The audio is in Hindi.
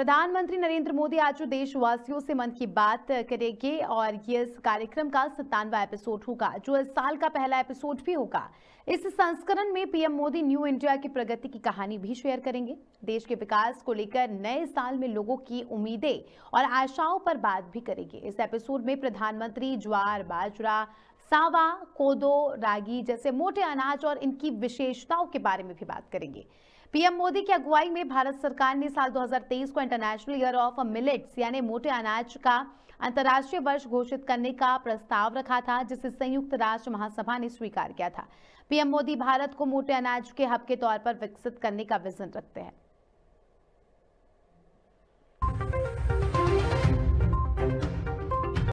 प्रधानमंत्री नरेंद्र मोदी आज देशवासियों से मन की बात करेंगे और ये इस कार्यक्रम का सत्तानवा एपिसोड होगा जो इस साल का पहला एपिसोड भी होगा इस संस्करण में पीएम मोदी न्यू इंडिया की प्रगति की कहानी भी शेयर करेंगे देश के विकास को लेकर नए साल में लोगों की उम्मीदें और आशाओं पर बात भी करेंगे इस एपिसोड में प्रधानमंत्री ज्वार बाजरा सावा कोदो रागी जैसे मोटे अनाज और इनकी विशेषताओं के बारे में भी बात करेंगे पीएम मोदी की अगुवाई में भारत सरकार ने साल 2023 को इंटरनेशनल ईयर ऑफ मिलेट्स यानी मोटे अनाज का अंतर्राष्ट्रीय वर्ष घोषित करने का प्रस्ताव रखा था जिसे संयुक्त राष्ट्र महासभा ने स्वीकार किया था पीएम मोदी भारत को मोटे अनाज के हब के तौर पर विकसित करने का विजन रखते हैं